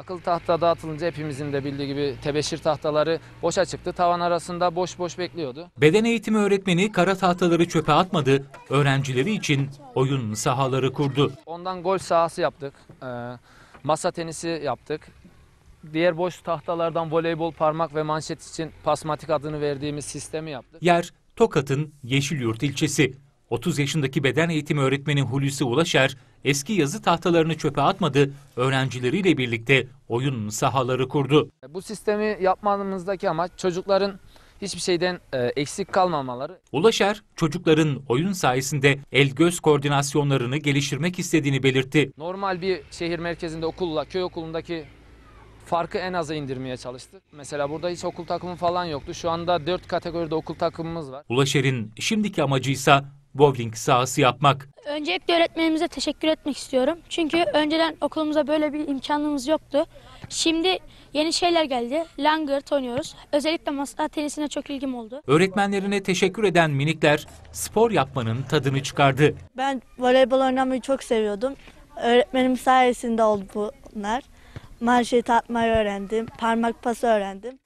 Akıllı tahta dağıtılınca hepimizin de bildiği gibi tebeşir tahtaları boşa çıktı. Tavan arasında boş boş bekliyordu. Beden eğitimi öğretmeni kara tahtaları çöpe atmadı. Öğrencileri için oyun sahaları kurdu. Ondan gol sahası yaptık. E, masa tenisi yaptık. Diğer boş tahtalardan voleybol, parmak ve manşet için pasmatik adını verdiğimiz sistemi yaptık. Yer Tokat'ın Yeşilyurt ilçesi. 30 yaşındaki beden eğitimi öğretmeni Hulusi Ulaşer eski yazı tahtalarını çöpe atmadı, öğrencileriyle birlikte oyun sahaları kurdu. Bu sistemi yapmamızdaki amaç çocukların hiçbir şeyden e, eksik kalmamaları. Ulaşer çocukların oyun sayesinde el göz koordinasyonlarını geliştirmek istediğini belirtti. Normal bir şehir merkezinde okulla köy okulundaki farkı en aza indirmeye çalıştık. Mesela burada hiç okul takımı falan yoktu. Şu anda 4 kategoride okul takımımız var. Ulaşer'in şimdiki amacı ise bowling sahası yapmak. Öncelikle öğretmenimize teşekkür etmek istiyorum. Çünkü önceden okulumuza böyle bir imkanımız yoktu. Şimdi yeni şeyler geldi. Langırt oynuyoruz. Özellikle masa tenisine çok ilgim oldu. Öğretmenlerine teşekkür eden minikler spor yapmanın tadını çıkardı. Ben voleybol oynamayı çok seviyordum. Öğretmenim sayesinde oldu bunlar. Marşı atmayı öğrendim, parmak pası öğrendim.